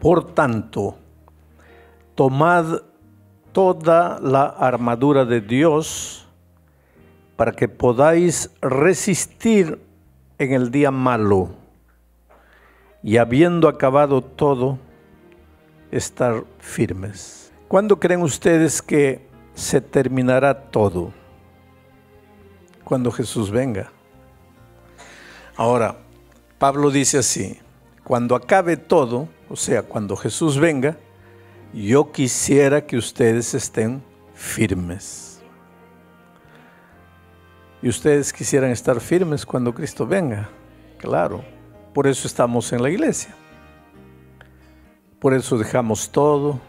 Por tanto, tomad toda la armadura de Dios para que podáis resistir en el día malo y habiendo acabado todo, estar firmes. ¿Cuándo creen ustedes que se terminará todo? Cuando Jesús venga. Ahora, Pablo dice así, cuando acabe todo, o sea, cuando Jesús venga, yo quisiera que ustedes estén firmes. Y ustedes quisieran estar firmes cuando Cristo venga, claro. Por eso estamos en la iglesia. Por eso dejamos todo.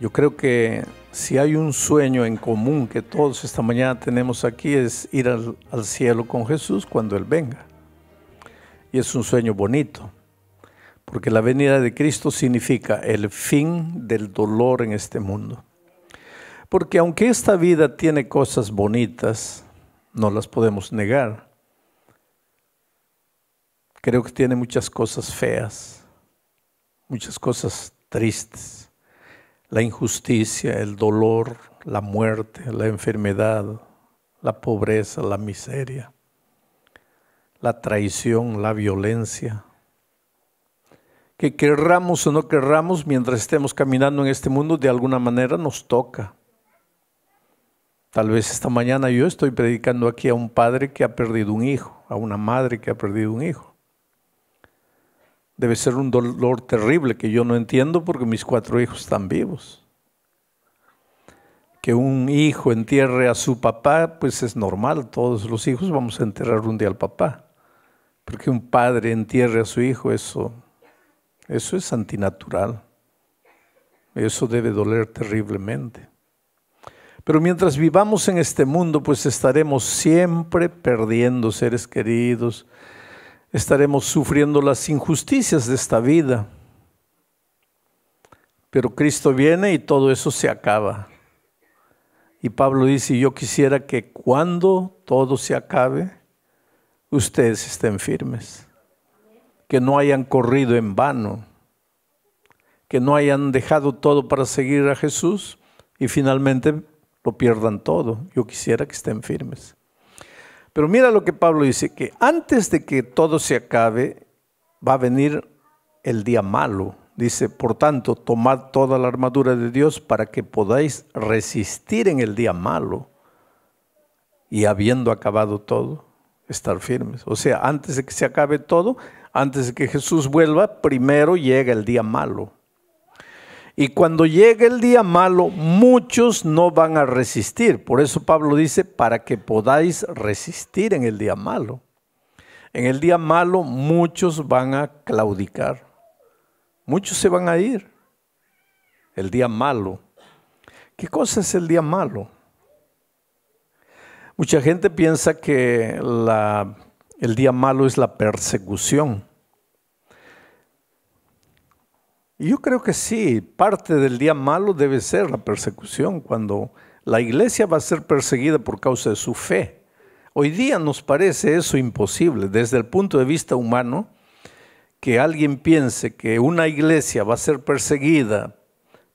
Yo creo que si hay un sueño en común que todos esta mañana tenemos aquí es ir al, cielo con Jesús cuando Él venga. Y es un sueño bonito. Porque la venida de Cristo significa el fin del dolor en este mundo. Porque aunque esta vida tiene cosas bonitas, no las podemos negar. Creo que tiene muchas cosas feas, muchas cosas tristes. La injusticia, el dolor, la muerte, la enfermedad, la pobreza, la miseria, la traición, la violencia, que querramos o no querramos, mientras estemos caminando en este mundo, de alguna manera nos toca. Tal vez esta mañana yo estoy predicando aquí a un padre que ha perdido un hijo, a una madre que ha perdido un hijo. Debe ser un dolor terrible que yo no entiendo porque mis cuatro hijos están vivos. Que un hijo entierre a su papá, pues es normal, todos los hijos vamos a enterrar un día al papá. Porque un padre entierre a su hijo, eso eso es antinatural. Eso debe doler terriblemente. Pero mientras vivamos en este mundo, pues estaremos siempre perdiendo seres queridos, estaremos sufriendo las injusticias de esta vida. Pero Cristo viene y todo eso se acaba. Y Pablo dice, yo quisiera que cuando todo se acabe, ustedes estén firmes que no hayan corrido en vano, que no hayan dejado todo para seguir a Jesús y finalmente lo pierdan todo. Yo quisiera que estén firmes. Pero mira lo que Pablo dice, que antes de que todo se acabe, va a venir el día malo. Dice, por tanto, tomad toda la armadura de Dios para que podáis resistir en el día malo y habiendo acabado todo, estar firmes. O sea, antes de que se acabe todo, antes de que Jesús vuelva, primero llega el día malo. Y cuando llegue el día malo, muchos no van a resistir. Por eso Pablo dice, para que podáis resistir en el día malo. En el día malo muchos van a claudicar. Muchos se van a ir. El día malo. ¿Qué cosa es el día malo? Mucha gente piensa que la el día malo es la persecución. yo creo que sí, parte del día malo debe ser la persecución, cuando la iglesia va a ser perseguida por causa de su fe. Hoy día nos parece eso imposible desde el punto de vista humano, que alguien piense que una iglesia va a ser perseguida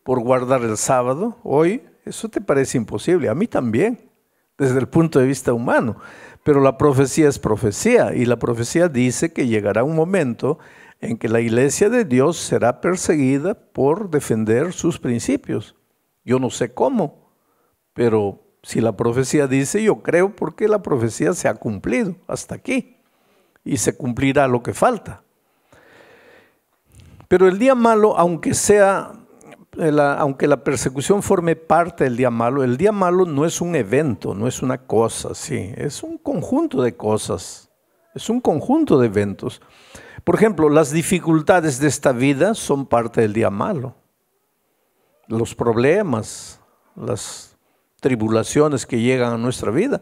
por guardar el sábado, hoy eso te parece imposible, a mí también, desde el punto de vista humano. Pero la profecía es profecía y la profecía dice que llegará un momento en que la iglesia de Dios será perseguida por defender sus principios. Yo no sé cómo, pero si la profecía dice, yo creo porque la profecía se ha cumplido hasta aquí y se cumplirá lo que falta. Pero el día malo, aunque sea eh, aunque la persecución forme parte del día malo, el día malo no es un evento, no es una cosa, sí, es un conjunto de cosas, es un conjunto de eventos. Por ejemplo, las dificultades de esta vida son parte del día malo. Los problemas, las tribulaciones que llegan a nuestra vida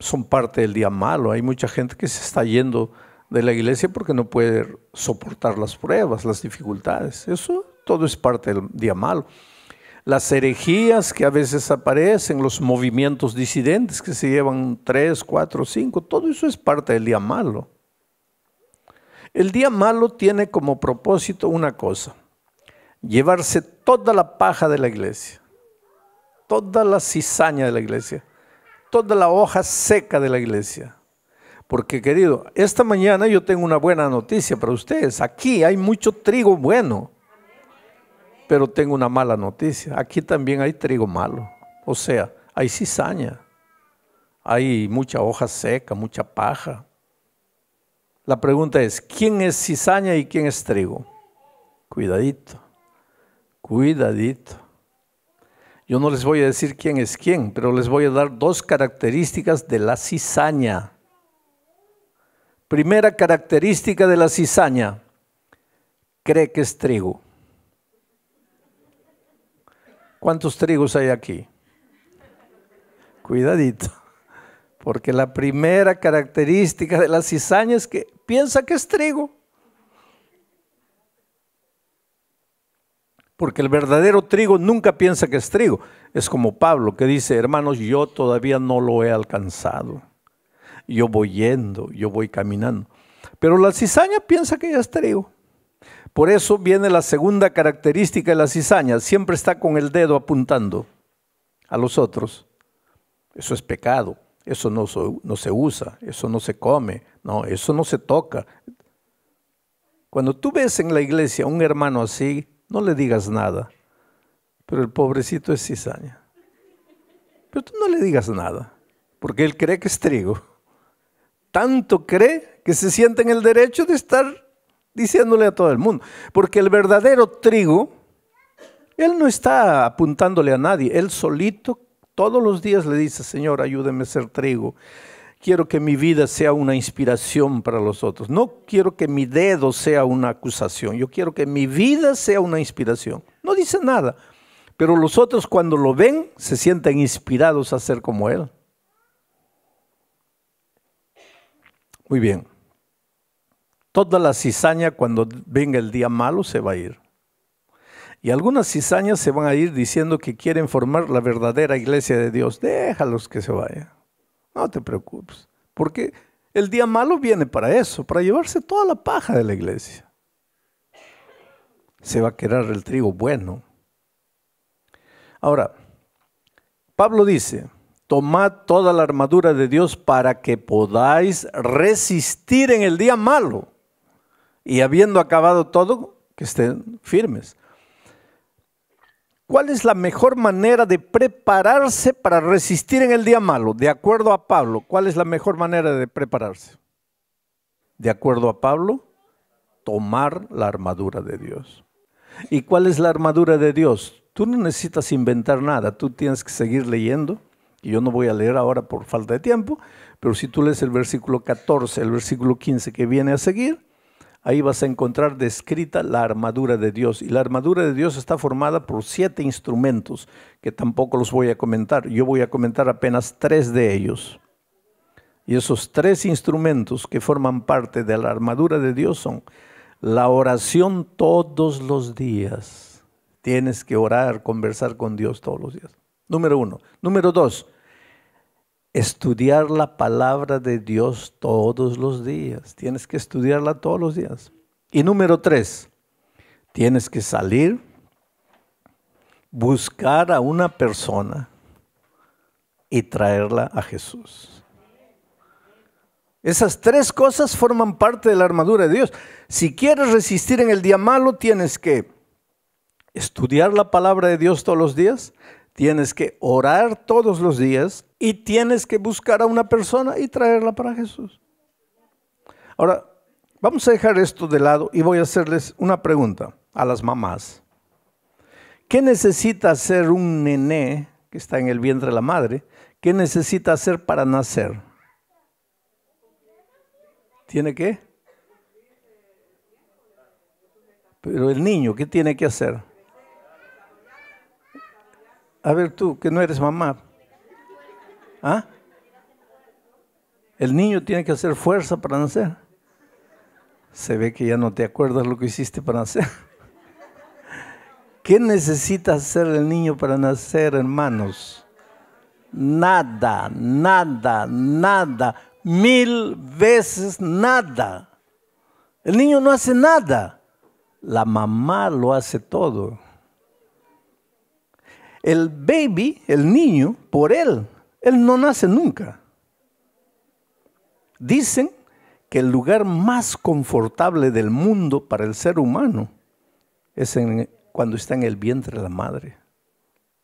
son parte del día malo. Hay mucha gente que se está yendo de la iglesia porque no puede soportar las pruebas, las dificultades. Eso todo es parte del día malo. Las herejías que a veces aparecen, los movimientos disidentes que se llevan tres, cuatro, cinco, todo eso es parte del día malo. El día malo tiene como propósito una cosa, llevarse toda la paja de la iglesia, toda la cizaña de la iglesia, toda la hoja seca de la iglesia. Porque querido, esta mañana yo tengo una buena noticia para ustedes. Aquí hay mucho trigo bueno. Pero tengo una mala noticia. Aquí también hay trigo malo. O sea, hay cizaña. Hay mucha hoja seca, mucha paja. La pregunta es, ¿quién es cizaña y quién es trigo? Cuidadito. Cuidadito. Yo no les voy a decir quién es quién, pero les voy a dar dos características de la cizaña. Primera característica de la cizaña, cree que es trigo. ¿Cuántos trigos hay aquí? Cuidadito, porque la primera característica de la cizaña es que piensa que es trigo. Porque el verdadero trigo nunca piensa que es trigo. Es como Pablo que dice, hermanos, yo todavía no lo he alcanzado. Yo voy yendo, yo voy caminando. Pero la cizaña piensa que ya es trigo. Por eso viene la segunda característica de la cizaña, siempre está con el dedo apuntando a los otros. Eso es pecado, eso no, se usa, eso no se come, no, eso no se toca. Cuando tú ves en la iglesia a un hermano así, no le digas nada, pero el pobrecito es cizaña. Pero tú no le digas nada, porque él cree que es trigo. Tanto cree que se siente en el derecho de estar diciéndole a todo el mundo. Porque el verdadero trigo, él no está apuntándole a nadie, él solito todos los días le dice, Señor, ayúdeme a ser trigo. Quiero que mi vida sea una inspiración para los otros. No quiero que mi dedo sea una acusación. Yo quiero que mi vida sea una inspiración. No dice nada. Pero los otros cuando lo ven se sienten inspirados a ser como él. Muy bien. Toda la cizaña cuando venga el día malo se va a ir. Y algunas cizañas se van a ir diciendo que quieren formar la verdadera iglesia de Dios. Déjalos que se vayan. No te preocupes. Porque el día malo viene para eso, para llevarse toda la paja de la iglesia. Se va a quedar el trigo bueno. Ahora, Pablo dice, tomad toda la armadura de Dios para que podáis resistir en el día malo y habiendo acabado todo, que estén firmes. ¿Cuál es la mejor manera de prepararse para resistir en el día malo? De acuerdo a Pablo, ¿cuál es la mejor manera de prepararse? De acuerdo a Pablo, tomar la armadura de Dios. ¿Y cuál es la armadura de Dios? Tú no necesitas inventar nada, tú tienes que seguir leyendo. Y yo no voy a leer ahora por falta de tiempo, pero si tú lees el versículo 14, el versículo 15 que viene a seguir, ahí vas a encontrar descrita la armadura de Dios. Y la armadura de Dios está formada por siete instrumentos, que tampoco los voy a comentar. Yo voy a comentar apenas tres de ellos. Y esos tres instrumentos que forman parte de la armadura de Dios son la oración todos los días. Tienes que orar, conversar con Dios todos los días. Número uno. Número dos, estudiar la palabra de Dios todos los días. Tienes que estudiarla todos los días. Y número tres, tienes que salir, buscar a una persona y traerla a Jesús. Esas tres cosas forman parte de la armadura de Dios. Si quieres resistir en el día malo, tienes que estudiar la palabra de Dios todos los días, Tienes que orar todos los días y tienes que buscar a una persona y traerla para Jesús. Ahora, vamos a dejar esto de lado y voy a hacerles una pregunta a las mamás. ¿Qué necesita hacer un nené que está en el vientre de la madre? ¿Qué necesita hacer para nacer? ¿Tiene qué? Pero el niño, ¿qué tiene que hacer? A ver tú, que no eres mamá. ¿Ah? El niño tiene que hacer fuerza para nacer. Se ve que ya no te acuerdas lo que hiciste para nacer. ¿Qué necesita hacer el niño para nacer, hermanos? Nada, nada, nada. Mil veces nada. El niño no hace nada. La mamá lo hace todo. El baby, el niño, por él, él no nace nunca. Dicen que el lugar más confortable del mundo para el ser humano es cuando está en el vientre de la madre.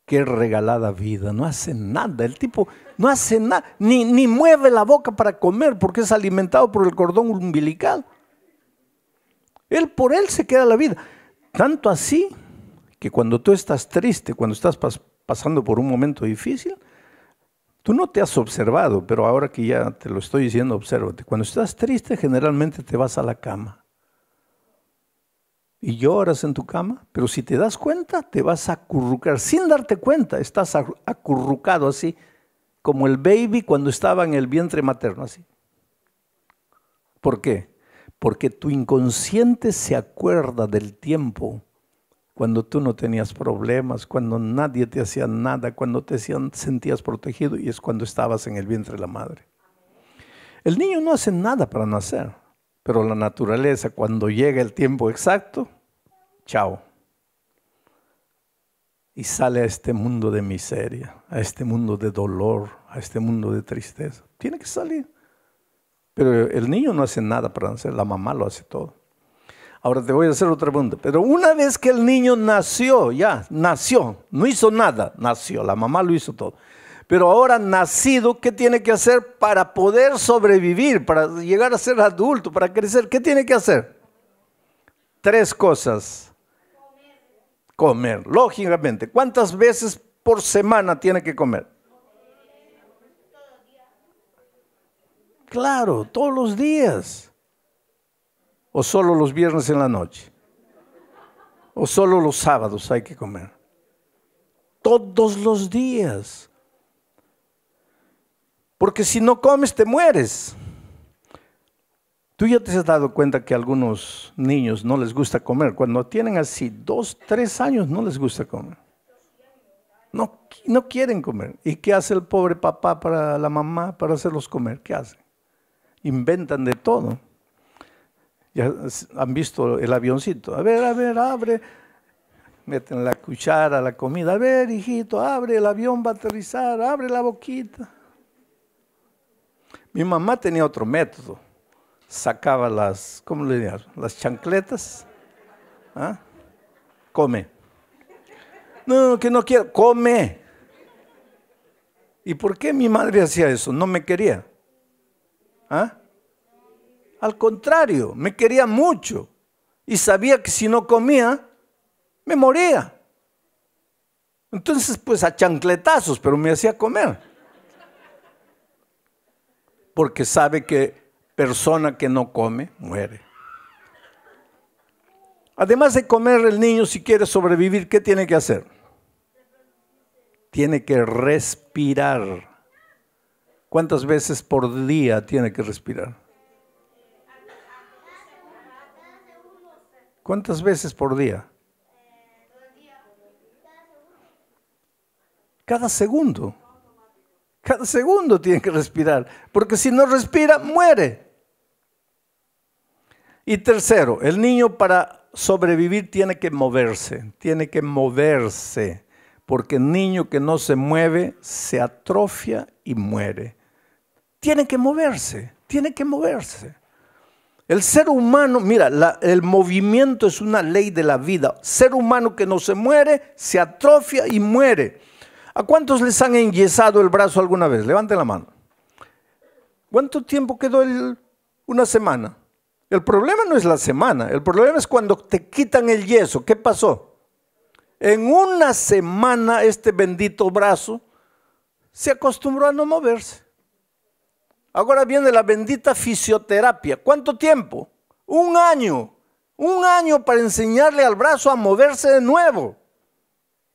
Qué regalada vida, no hace nada, el tipo no hace nada, ni, ni mueve la boca para comer porque es alimentado por el cordón umbilical. Él por él se queda la vida. Tanto así que cuando tú estás triste, cuando estás pasando por un momento difícil, tú no te has observado, pero ahora que ya te lo estoy diciendo, observate, Cuando estás triste, generalmente te vas a la cama y lloras en tu cama, pero si te das cuenta, te vas a acurrucar. Sin darte cuenta, estás acurrucado así, como el baby cuando estaba en el vientre materno, así. ¿Por qué? Porque tu inconsciente se acuerda del tiempo cuando tú no tenías problemas, cuando nadie te hacía nada, cuando te sentías protegido y es cuando estabas en el vientre de la madre. El niño no hace nada para nacer, pero la naturaleza cuando llega el tiempo exacto, chao. Y sale a este mundo de miseria, a este mundo de dolor, a este mundo de tristeza. Tiene que salir. Pero el niño no hace nada para nacer, la mamá lo hace todo. Ahora te voy a hacer otra pregunta. Pero una vez que el niño nació, ya, nació, no hizo nada, nació, la mamá lo hizo todo. Pero ahora nacido, ¿qué tiene que hacer para poder sobrevivir, para llegar a ser adulto, para crecer? ¿Qué tiene que hacer? Tres cosas. Comer, lógicamente. ¿Cuántas veces por semana tiene que comer? Claro, todos los días. ¿O solo los viernes en la noche? ¿O solo los sábados hay que comer? Todos los días. Porque si no comes te mueres. Tú ya te has dado cuenta que algunos niños no les gusta comer. Cuando tienen así dos, tres años no les gusta comer. No, no quieren comer. ¿Y qué hace el pobre papá para la mamá para hacerlos comer? ¿Qué hace? Inventan de todo. Ya han visto el avioncito. A ver, a ver, abre. Meten la cuchara, la comida. A ver, hijito, abre, el avión va a aterrizar, abre la boquita. Mi mamá tenía otro método. Sacaba las, ¿cómo le diría? Las chancletas. ¿Ah? Come. No, que no quiero. Come. ¿Y por qué mi madre hacía eso? No me quería. ¿Ah? Al contrario, me quería mucho y sabía que si no comía, me moría. Entonces, pues a chancletazos, pero me hacía comer. Porque sabe que persona que no come muere. Además de comer, el niño si quiere sobrevivir, ¿qué tiene que hacer? Tiene que respirar. ¿Cuántas veces por día tiene que respirar? ¿Cuántas veces por día? Cada segundo. Cada segundo tiene que respirar, porque si no respira, muere. Y tercero, el niño para sobrevivir tiene que moverse, tiene que moverse, porque el niño que no se mueve se atrofia y muere. Tiene que moverse, tiene que moverse. El ser humano, mira, el movimiento es una ley de la vida. Ser humano que no se muere, se atrofia y muere. ¿A cuántos les han enyesado el brazo alguna vez? Levanten la mano. ¿Cuánto tiempo quedó el, una semana? El problema no es la semana, el problema es cuando te quitan el yeso. ¿Qué pasó? En una semana este bendito brazo se acostumbró a no moverse. Ahora viene la bendita fisioterapia. ¿Cuánto tiempo? Un año. Un año para enseñarle al brazo a moverse de nuevo.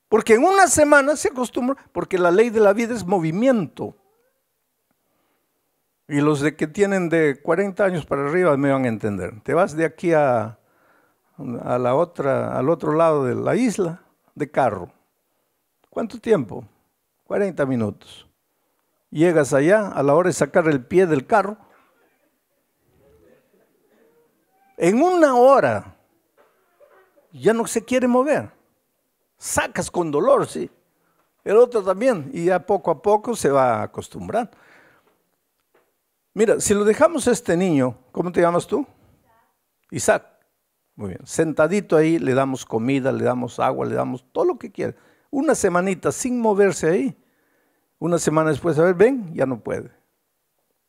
Porque en una semana se acostumbra, porque la ley de la vida es movimiento. Y los de que tienen de 40 años para arriba me van a entender. Te vas de aquí a, la otra, al otro lado de la isla de carro. ¿Cuánto tiempo? 40 minutos llegas allá a la hora de sacar el pie del carro. En una hora ya no se quiere mover. Sacas con dolor, sí. El otro también. Y ya poco a poco se va a acostumbrar. Mira, si lo dejamos a este niño, ¿cómo te llamas tú? Isaac. Muy bien. Sentadito ahí, le damos comida, le damos agua, le damos todo lo que quiera. Una semanita sin moverse ahí una semana después, a ver, ven, ya no puede.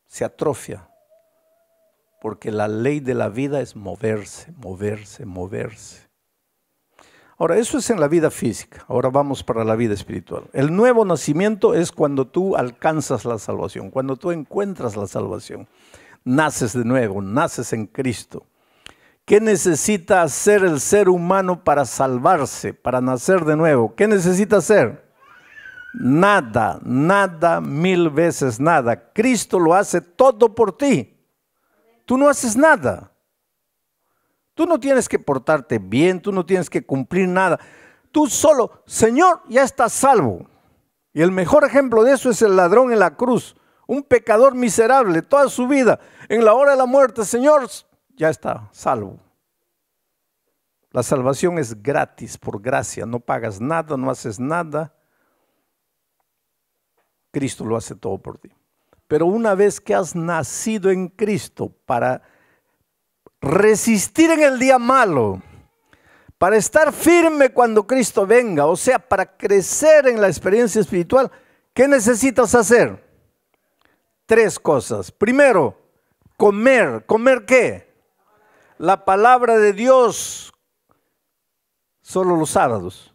Se atrofia. Porque la ley de la vida es moverse, moverse, moverse. Ahora, eso es en la vida física. Ahora vamos para la vida espiritual. El nuevo nacimiento es cuando tú alcanzas la salvación, cuando tú encuentras la salvación. Naces de nuevo, naces en Cristo. ¿Qué necesita hacer el ser humano para salvarse, para nacer de nuevo? ¿Qué necesita hacer? Nada, nada, mil veces nada. Cristo lo hace todo por ti. Tú no haces nada. Tú no tienes que portarte bien, tú no tienes que cumplir nada. Tú solo, Señor, ya estás salvo. Y el mejor ejemplo de eso es el ladrón en la cruz, un pecador miserable toda su vida. En la hora de la muerte, Señor, ya está salvo. La salvación es gratis, por gracia. No pagas nada, no haces nada. Cristo lo hace todo por ti. Pero una vez que has nacido en Cristo para resistir en el día malo, para estar firme cuando Cristo venga, o sea, para crecer en la experiencia espiritual, ¿qué necesitas hacer? Tres cosas. Primero, comer. ¿Comer qué? La palabra de Dios. Solo los sábados.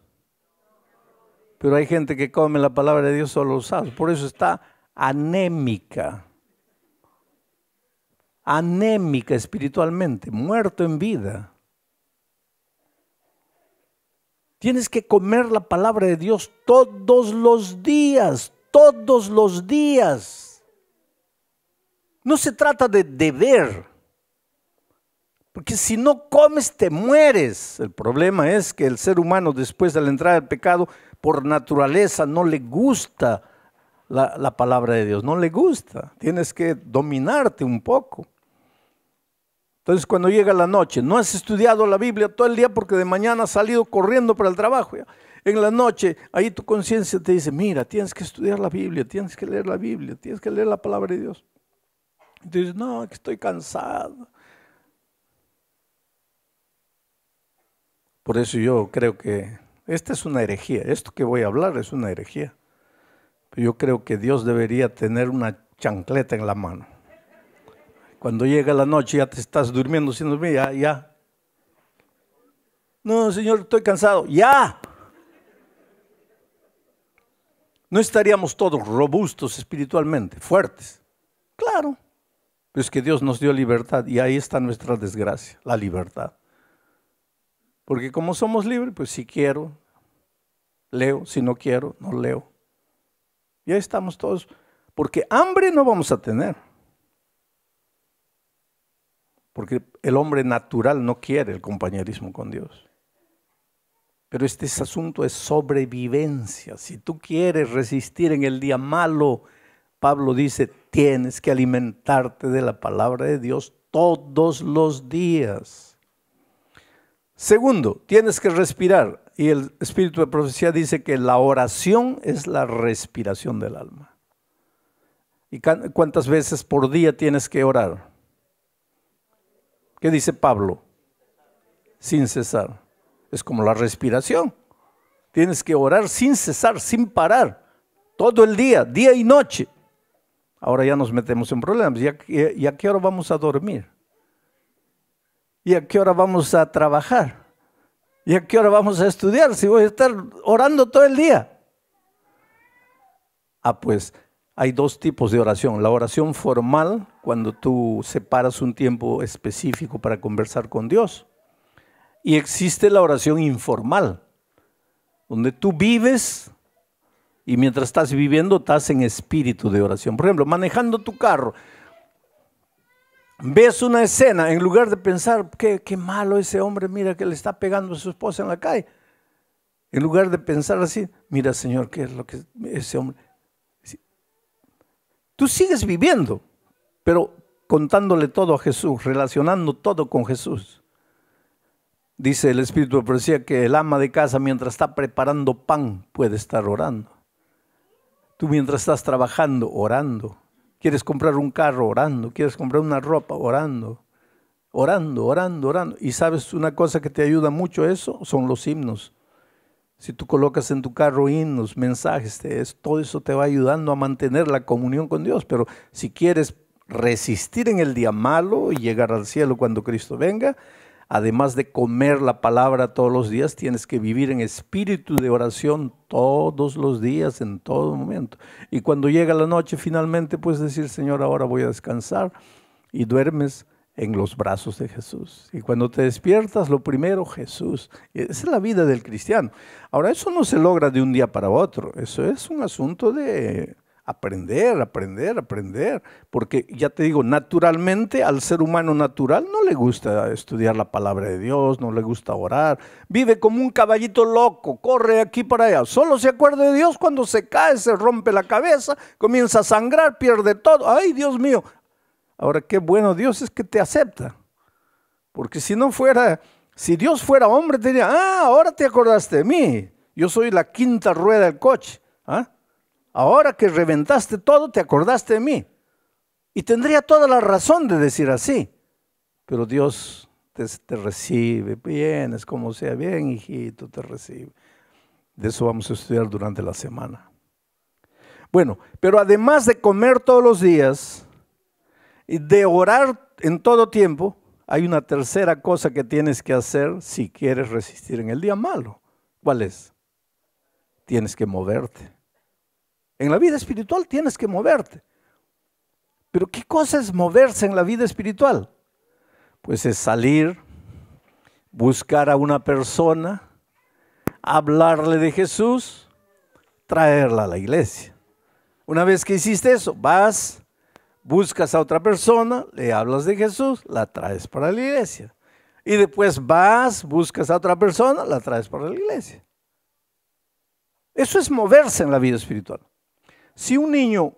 Pero hay gente que come la palabra de Dios solo sabe, Por eso está anémica. Anémica espiritualmente, muerto en vida. Tienes que comer la palabra de Dios todos los días, todos los días. No se trata de deber, porque si no comes te mueres. El problema es que el ser humano después de la entrada del pecado por naturaleza no le gusta la, palabra de Dios, no le gusta. Tienes que dominarte un poco. Entonces cuando llega la noche, no has estudiado la Biblia todo el día porque de mañana has salido corriendo para el trabajo. En la noche, ahí tu conciencia te dice, mira, tienes que estudiar la Biblia, tienes que leer la Biblia, tienes que leer la palabra de Dios. dices, no, que estoy cansado. Por eso yo creo que esta es una herejía, esto que voy a hablar es una herejía. Yo creo que Dios debería tener una chancleta en la mano. Cuando llega la noche ya te estás durmiendo, sin dormir, ya, ya. No, Señor, estoy cansado, ya. No estaríamos todos robustos espiritualmente, fuertes. Claro, pero es que Dios nos dio libertad y ahí está nuestra desgracia, la libertad. Porque como somos libres, pues si quiero, leo, si no quiero, no leo. Ya estamos todos, porque hambre no vamos a tener. Porque el hombre natural no quiere el compañerismo con Dios. Pero este asunto es sobrevivencia. Si tú quieres resistir en el día malo, Pablo dice, tienes que alimentarte de la palabra de Dios todos los días. Segundo, tienes que respirar. Y el espíritu de profecía dice que la oración es la respiración del alma. ¿Y cuántas veces por día tienes que orar? ¿Qué dice Pablo? Sin cesar. Es como la respiración. Tienes que orar sin cesar, sin parar. Todo el día, día y noche. Ahora ya nos metemos en problemas. ¿Ya, a qué hora vamos a dormir? ¿Y a qué hora vamos a trabajar? ¿Y a qué hora vamos a estudiar si voy a estar orando todo el día? Ah, pues hay dos tipos de oración. La oración formal, cuando tú separas un tiempo específico para conversar con Dios. Y existe la oración informal, donde tú vives y mientras estás viviendo estás en espíritu de oración. Por ejemplo, manejando tu carro ves una escena, en lugar de pensar, qué, malo ese hombre, mira que le está pegando a su esposa en la calle. En lugar de pensar así, mira Señor, qué es lo que ese hombre... Tú sigues viviendo, pero contándole todo a Jesús, relacionando todo con Jesús. Dice el Espíritu de Profecía que el ama de casa mientras está preparando pan puede estar orando. Tú mientras estás trabajando, orando. Quieres comprar un carro orando, quieres comprar una ropa orando, orando, orando, orando. Y sabes una cosa que te ayuda mucho eso son los himnos. Si tú colocas en tu carro himnos, mensajes, todo eso te va ayudando a mantener la comunión con Dios. Pero si quieres resistir en el día malo y llegar al cielo cuando Cristo venga, además de comer la palabra todos los días, tienes que vivir en espíritu de oración todos los días, en todo momento. Y cuando llega la noche, finalmente puedes decir, Señor, ahora voy a descansar. Y duermes en los brazos de Jesús. Y cuando te despiertas, lo primero, Jesús. Esa es la vida del cristiano. Ahora, eso no se logra de un día para otro. Eso es un asunto de aprender, aprender, aprender. Porque ya te digo, naturalmente al ser humano natural no le gusta estudiar la palabra de Dios, no le gusta orar. Vive como un caballito loco, corre aquí para allá. Solo se acuerda de Dios cuando se cae, se rompe la cabeza, comienza a sangrar, pierde todo. Ay, Dios mío. Ahora qué bueno Dios es que te acepta. Porque si no fuera, si Dios fuera hombre, diría, ah, ahora te acordaste de mí. Yo soy la quinta rueda del coche. ¿Ah? Ahora que reventaste todo, te acordaste de mí. Y tendría toda la razón de decir así. Pero Dios te, recibe recibe, es como sea, bien hijito, te recibe. De eso vamos a estudiar durante la semana. Bueno, pero además de comer todos los días y de orar en todo tiempo, hay una tercera cosa que tienes que hacer si quieres resistir en el día malo. ¿Cuál es? Tienes que moverte. En la vida espiritual tienes que moverte. Pero ¿qué cosa es moverse en la vida espiritual? Pues es salir, buscar a una persona, hablarle de Jesús, traerla a la iglesia. Una vez que hiciste eso, vas, buscas a otra persona, le hablas de Jesús, la traes para la iglesia. Y después vas, buscas a otra persona, la traes para la iglesia. Eso es moverse en la vida espiritual. Si un niño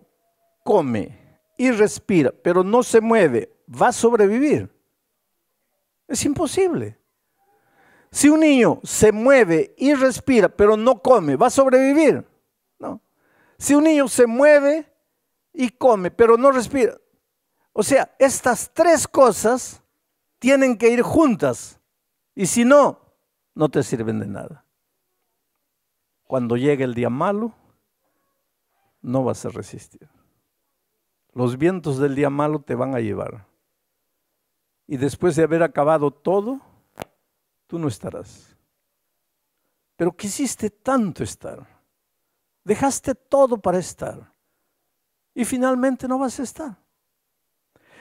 come y respira, pero no se mueve, ¿va a sobrevivir? Es imposible. Si un niño se mueve y respira, pero no come, ¿va a sobrevivir? No. Si un niño se mueve y come, pero no respira. O sea, estas tres cosas tienen que ir juntas. Y si no, no te sirven de nada. Cuando llega el día malo, no vas a resistir. Los vientos del día malo te van a llevar. Y después de haber acabado todo, tú no estarás. Pero quisiste tanto estar. Dejaste todo para estar. Y finalmente no vas a estar.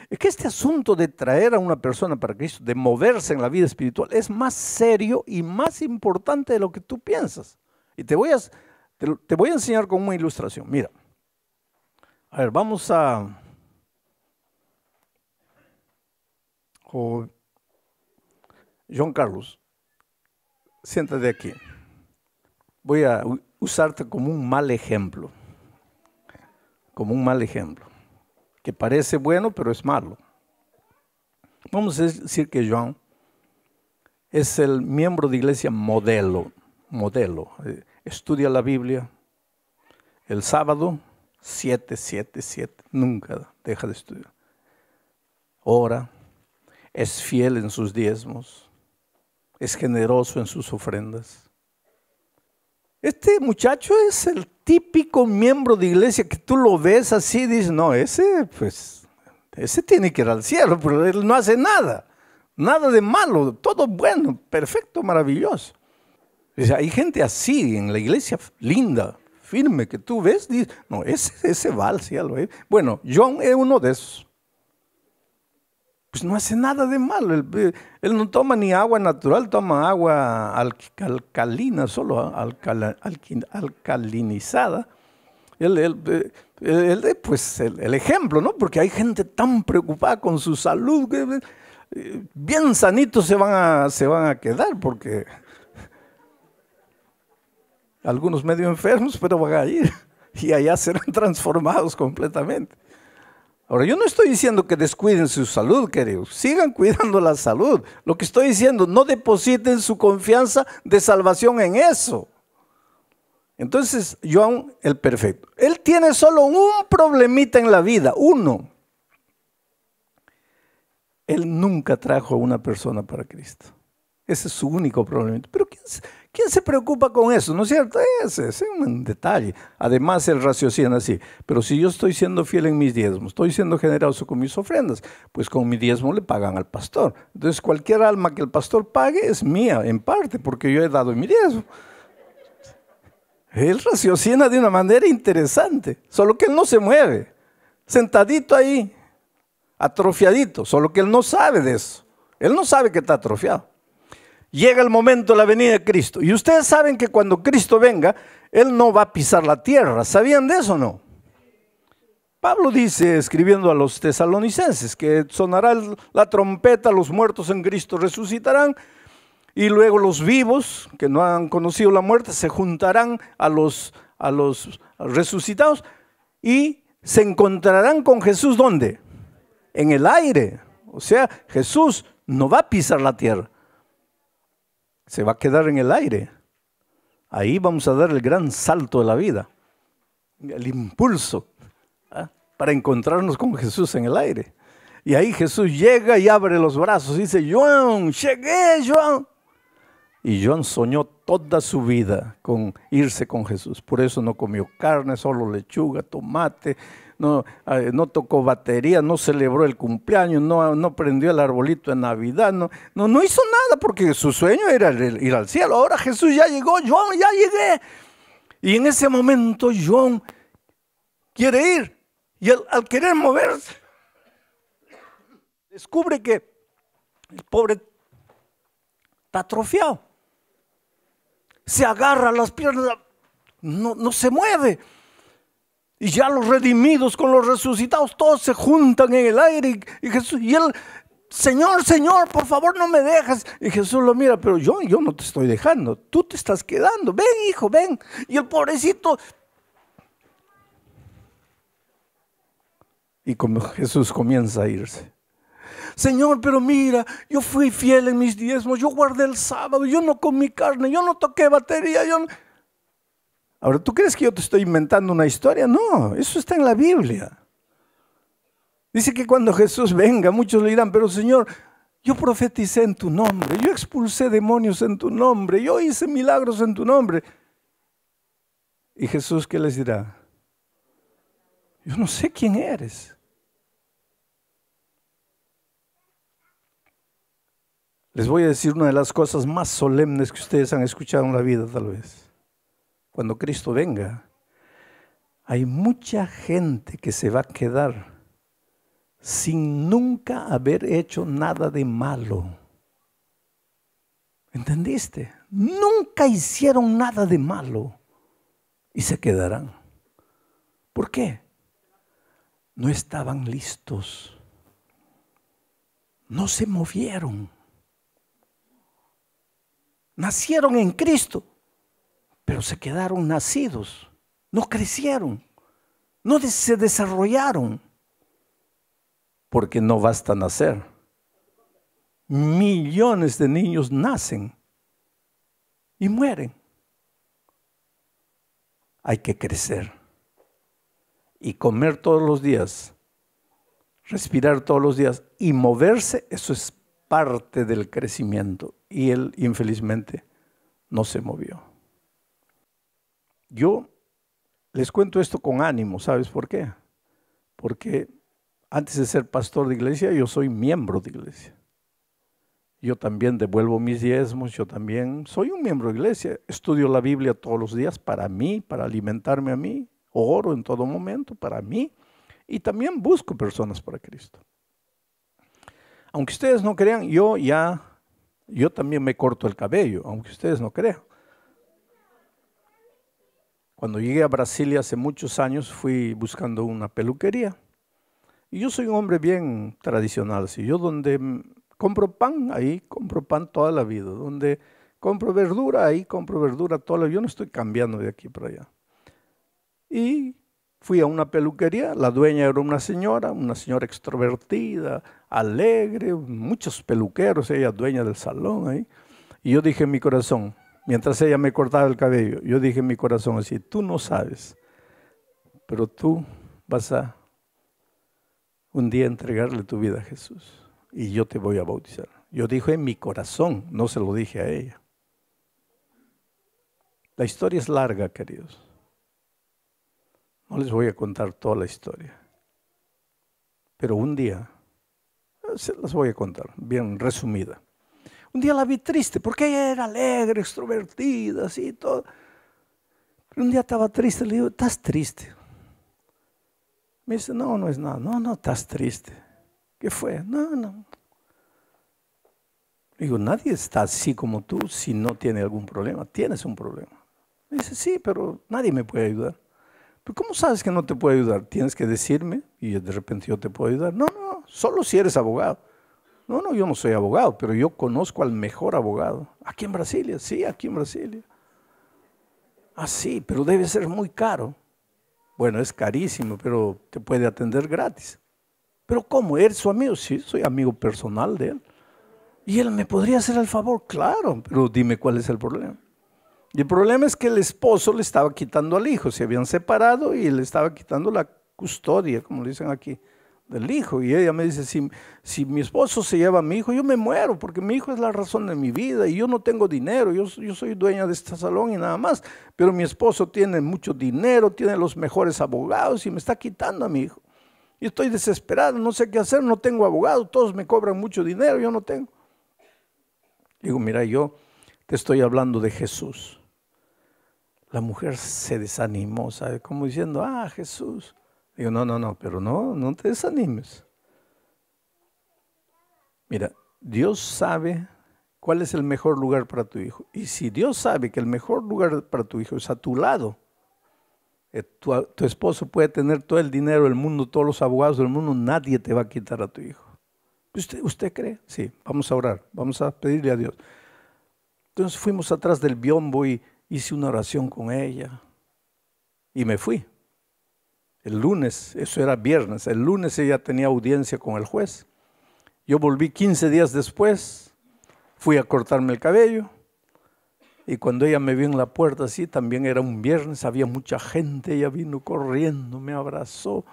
Es que este asunto de traer a una persona para Cristo, de moverse en la vida espiritual, es más serio y más importante de lo que tú piensas. Y te voy a te, voy a enseñar con una ilustración. Mira. A ver, vamos a... John Carlos, siéntate aquí. Voy a usarte como un mal ejemplo. Como un mal ejemplo. Que parece bueno, pero es malo. Vamos a decir que John es el miembro de iglesia modelo. Modelo. Eh, estudia la Biblia. El sábado, siete, siete, siete. Nunca deja de estudiar. Ora, es fiel en sus diezmos, es generoso en sus ofrendas. Este muchacho es el típico miembro de iglesia que tú lo ves así y dices, no, ese pues, ese tiene que ir al cielo, pero él no hace nada, nada de malo, todo bueno, perfecto, maravilloso hay gente así en la iglesia linda, firme, que tú ves, dice, no, ese, ese va al cielo. Eh". Bueno, John es uno de esos. Pues no hace nada de malo. Él, eh, no toma ni agua natural, toma agua alcalina, solo alcalinizada. Él, él, eh, él es pues el, el, ejemplo, ¿no? Porque hay gente tan preocupada con su salud, que bien sanitos se van a, se van a quedar porque algunos medio enfermos, pero van a ir y allá serán transformados completamente. Ahora, yo no estoy diciendo que descuiden su salud, queridos. Sigan cuidando la salud. Lo que estoy diciendo, no depositen su confianza de salvación en eso. Entonces, Joan el perfecto. Él tiene solo un problemita en la vida, uno. Él nunca trajo a una persona para Cristo. Ese es su único problema. Pero ¿quién, ¿Quién se preocupa con eso? ¿No es cierto? es un detalle. Además, el raciocina así. Pero si yo estoy siendo fiel en mis diezmos, estoy siendo generoso con mis ofrendas, pues con mi diezmo le pagan al pastor. Entonces, cualquier alma que el pastor pague es mía, en parte, porque yo he dado mi diezmo. Él raciocina de una manera interesante, solo que él no se mueve, sentadito ahí, atrofiadito, solo que él no sabe de eso. Él no sabe que está atrofiado. Llega el momento de la venida de Cristo. Y ustedes saben que cuando Cristo venga, Él no va a pisar la tierra. ¿Sabían de eso o no? Pablo dice, escribiendo a los tesalonicenses, que sonará la trompeta, los muertos en Cristo resucitarán, y luego los vivos, que no han conocido la muerte, se juntarán a los, a los resucitados y se encontrarán con Jesús ¿dónde? En el aire. O sea, Jesús no va a pisar la tierra se va a quedar en el aire. Ahí vamos a dar el gran salto de la vida, el impulso ¿ah? para encontrarnos con Jesús en el aire. Y ahí Jesús llega y abre los brazos dice, ¡Juan, llegué, Juan! Y Juan soñó toda su vida con irse con Jesús. Por eso no comió carne, solo lechuga, tomate, no, ah, no tocó batería, no celebró el cumpleaños, no, prendió el arbolito de Navidad, no, no, no hizo nada porque su sueño era ir al cielo. Ahora Jesús ya llegó, yo ya llegué. Y en ese momento John quiere ir y al, querer moverse, descubre que el pobre está atrofiado. Se agarra las piernas, no se mueve. Y ya los redimidos con los resucitados, todos se juntan en el aire. Y, Jesús, y él, Señor, Señor, por favor no me dejas. Y Jesús lo mira, pero yo, yo no te estoy dejando, tú te estás quedando. Ven, hijo, ven. Y el pobrecito... Y como Jesús comienza a irse. Señor, pero mira, yo fui fiel en mis diezmos, yo guardé el sábado, yo no comí carne, yo no toqué batería, yo Ahora, ¿tú crees que yo te estoy inventando una historia? No, eso está en la Biblia. Dice que cuando Jesús venga, muchos le dirán, pero Señor, yo profeticé en tu nombre, yo expulsé demonios en tu nombre, yo hice milagros en tu nombre. ¿Y Jesús qué les dirá? Yo no sé quién eres. Les voy a decir una de las cosas más solemnes que ustedes han escuchado en la vida, tal vez cuando Cristo venga, hay mucha gente que se va a quedar sin nunca haber hecho nada de malo. ¿Entendiste? Nunca hicieron nada de malo y se quedarán. ¿Por qué? No estaban listos. No se movieron. Nacieron en Cristo, pero se quedaron nacidos, no crecieron, no se desarrollaron, porque no basta nacer. Millones de niños nacen y mueren. Hay que crecer y comer todos los días, respirar todos los días y moverse, eso es parte del crecimiento. Y él, infelizmente, no se movió. Yo les cuento esto con ánimo, ¿sabes por qué? Porque antes de ser pastor de iglesia, yo soy miembro de iglesia. Yo también devuelvo mis diezmos, yo también soy un miembro de iglesia. Estudio la Biblia todos los días para mí, para alimentarme a mí. Oro en todo momento para mí. Y también busco personas para Cristo. Aunque ustedes no crean, yo ya, yo también me corto el cabello, aunque ustedes no crean. Cuando llegué a Brasil, hace muchos años fui buscando una peluquería. Y yo soy un hombre bien tradicional. Si yo donde compro pan, ahí compro pan toda la vida. Donde compro verdura, ahí compro verdura toda la vida. Yo no estoy cambiando de aquí para allá. Y fui a una peluquería, la dueña era una señora, una señora extrovertida, alegre, muchos peluqueros, ella dueña del salón ahí. Y yo dije en mi corazón, mientras ella me cortaba el cabello, yo dije en mi corazón así, tú no sabes, pero tú vas a un día entregarle tu vida a Jesús y yo te voy a bautizar. Yo dije en mi corazón, no se lo dije a ella. La historia es larga, queridos. No les voy a contar toda la historia. Pero un día eh, se las voy a contar, bien resumida. Un día la vi triste, porque ella era alegre, extrovertida, así todo. Pero un día estaba triste, le digo, ¿estás triste? Me dice, no, no es nada. No, no, estás triste. ¿Qué fue? No, no. Digo, nadie está así como tú si no tiene algún problema. Tienes un problema. Me dice, sí, pero nadie me puede ayudar. ¿Pero cómo sabes que no te puede ayudar? Tienes que decirme y de repente yo te puedo ayudar. No, no, solo si eres abogado. No, no, yo no soy abogado, pero yo conozco al mejor abogado. Aquí en Brasilia, sí, aquí en Brasilia. Ah, sí, pero debe ser muy caro. Bueno, es carísimo, pero te puede atender gratis. Pero ¿cómo? ¿Eres su amigo? Sí, soy amigo personal de él. Y él me podría hacer el favor, claro, pero dime cuál es el problema. Y el problema es que el esposo le estaba quitando al hijo, se habían separado y le estaba quitando la custodia, como le dicen aquí del hijo. Y ella me dice, si, si, mi esposo se lleva a mi hijo, yo me muero, porque mi hijo es la razón de mi vida y yo no tengo dinero, yo, yo soy dueña de este salón y nada más, pero mi esposo tiene mucho dinero, tiene los mejores abogados y me está quitando a mi hijo. Y estoy desesperada no sé qué hacer, no tengo abogado, todos me cobran mucho dinero, yo no tengo. Digo, mira, yo te estoy hablando de Jesús. La mujer se desanimó, ¿sabe? Como diciendo, ah, Jesús Digo, no, no, no, pero no, no te desanimes. Mira, Dios sabe cuál es el mejor lugar para tu hijo. Y si Dios sabe que el mejor lugar para tu hijo es a tu lado, eh, tu, tu, esposo puede tener todo el dinero del mundo, todos los abogados del mundo, nadie te va a quitar a tu hijo. ¿Usted, usted cree? Sí, vamos a orar, vamos a pedirle a Dios. Entonces fuimos atrás del biombo y hice una oración con ella. Y me fui. El lunes, eso era viernes, el lunes ella tenía audiencia con el juez. Yo volví 15 días después, fui a cortarme el cabello y cuando ella me vio en la puerta así, también era un viernes, había mucha gente, ella vino corriendo, me abrazó.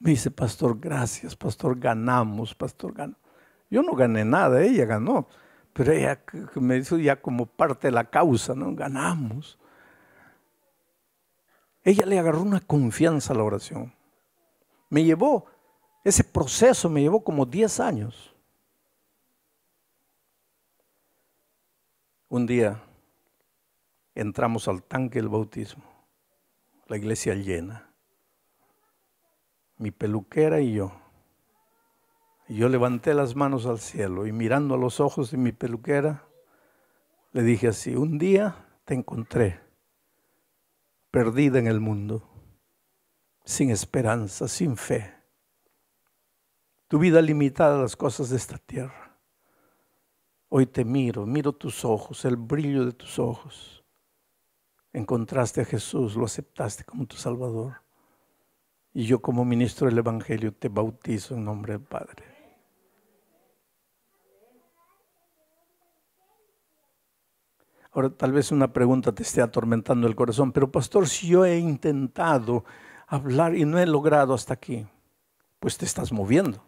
Me dice, pastor, gracias, pastor, ganamos, pastor, ganamos. Yo no gané nada, ella ganó, pero ella me hizo ya como parte de la causa, ¿no? Ganamos. Ella le agarró una confianza a la oración. Me llevó, ese proceso me llevó como 10 años. Un día entramos al tanque del bautismo, la iglesia llena, mi peluquera y yo. Y yo levanté las manos al cielo y mirando a los ojos de mi peluquera, le dije así, un día te encontré perdida en el mundo, sin esperanza, sin fe. Tu vida limitada a las cosas de esta tierra. Hoy te miro, miro tus ojos, el brillo de tus ojos. Encontraste a Jesús, lo aceptaste como tu Salvador. Y yo como ministro del Evangelio te bautizo en nombre del Padre Ahora, tal vez una pregunta te esté atormentando el corazón, pero pastor, si yo he intentado hablar y no he logrado hasta aquí, pues te estás moviendo.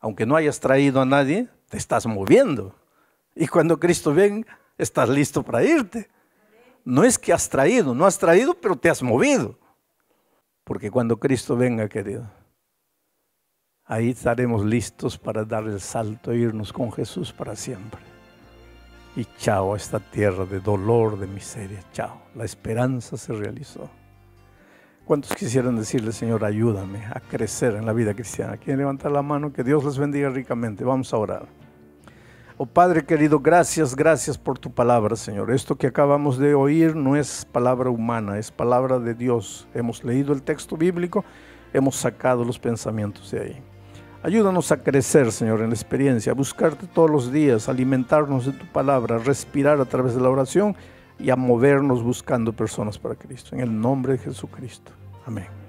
Aunque no hayas traído a nadie, te estás moviendo. Y cuando Cristo venga, estás listo para irte. No es que has traído, no has traído, pero te has movido. Porque cuando Cristo venga, querido, ahí estaremos listos para dar el salto e irnos con Jesús para siempre. Y chao a esta tierra de dolor, de miseria, chao. La esperanza se realizó. ¿Cuántos quisieran decirle, Señor, ayúdame a crecer en la vida cristiana? ¿Quieren levantar la mano? Que Dios les bendiga ricamente. Vamos a orar. Oh Padre querido, gracias, gracias por tu palabra, Señor. Esto que acabamos de oír no es palabra humana, es palabra de Dios. Hemos leído el texto bíblico, hemos sacado los pensamientos de ahí. Ayúdanos a crecer, Señor, en la experiencia, a buscarte todos los días, a alimentarnos de tu palabra, a respirar a través de la oración y a movernos buscando personas para Cristo. En el nombre de Jesucristo. Amén.